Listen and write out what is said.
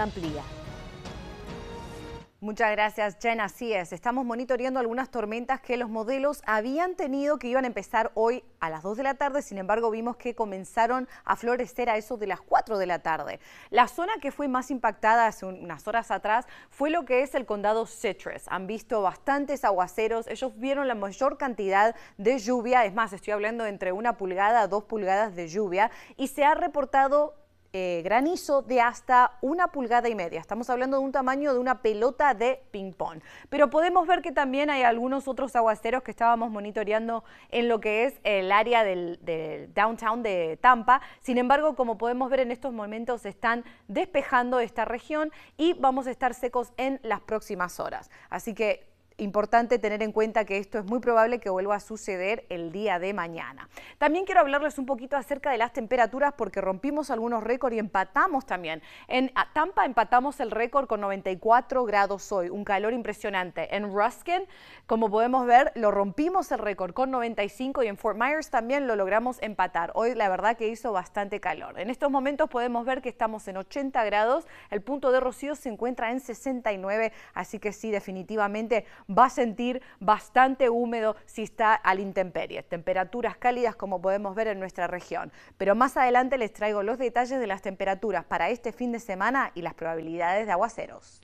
amplía. Muchas gracias, Jen. Así es. Estamos monitoreando algunas tormentas que los modelos habían tenido que iban a empezar hoy a las 2 de la tarde. Sin embargo, vimos que comenzaron a florecer a eso de las 4 de la tarde. La zona que fue más impactada hace unas horas atrás fue lo que es el condado Citrus. Han visto bastantes aguaceros. Ellos vieron la mayor cantidad de lluvia. Es más, estoy hablando entre una pulgada a dos pulgadas de lluvia. Y se ha reportado eh, granizo de hasta una pulgada y media. Estamos hablando de un tamaño de una pelota de ping-pong. Pero podemos ver que también hay algunos otros aguaceros que estábamos monitoreando en lo que es el área del, del downtown de Tampa. Sin embargo, como podemos ver en estos momentos, están despejando esta región y vamos a estar secos en las próximas horas. Así que importante tener en cuenta que esto es muy probable que vuelva a suceder el día de mañana. También quiero hablarles un poquito acerca de las temperaturas porque rompimos algunos récords y empatamos también. En Tampa empatamos el récord con 94 grados hoy, un calor impresionante. En Ruskin, como podemos ver, lo rompimos el récord con 95 y en Fort Myers también lo logramos empatar. Hoy la verdad que hizo bastante calor. En estos momentos podemos ver que estamos en 80 grados, el punto de rocío se encuentra en 69, así que sí, definitivamente va a sentir bastante húmedo si está al intemperie, temperaturas cálidas como podemos ver en nuestra región. Pero más adelante les traigo los detalles de las temperaturas para este fin de semana y las probabilidades de aguaceros.